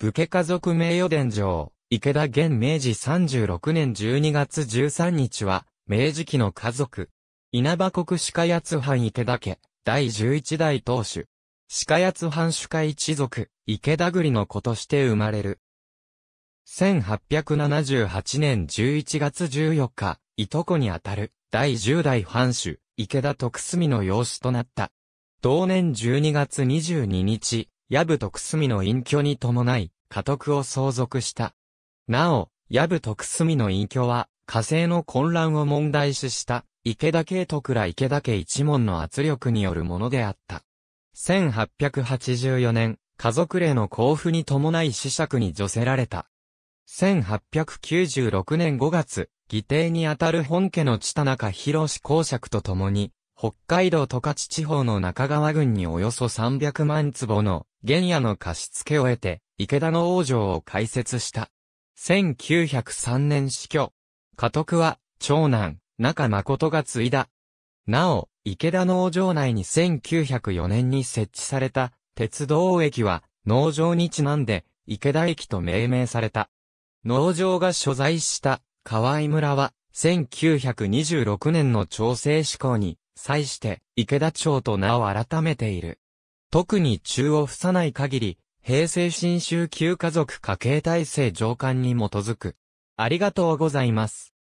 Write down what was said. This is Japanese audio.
武家家族名誉伝承、池田元明治36年12月13日は、明治期の家族。稲葉国鹿八藩池田家、第11代当主。鹿八藩主家一族、池田栗の子として生まれる。1878年11月14日、いとこにあたる、第10代藩主、池田徳澄の養子となった。同年12月22日、矢部徳住の隠居に伴い、家督を相続した。なお、矢部徳住の隠居は、火星の混乱を問題視した、池田慶徳ら池田家一門の圧力によるものであった。1884年、家族例の交付に伴い死釈に除せられた。1896年5月、議定にあたる本家の千田中博公爵と共に、北海道十勝地方の中川郡におよそ300万坪の原野の貸し付けを得て、池田の王城を開設した。1903年死去。家督は、長男、中誠が継いだ。なお、池田農場内に1904年に設置された鉄道駅は農場にちなんで池田駅と命名された。農場が所在した河合村は1926年の調整施行に際して池田町と名を改めている。特に中を付さない限り、平成新州旧家族家計体制上官に基づく。ありがとうございます。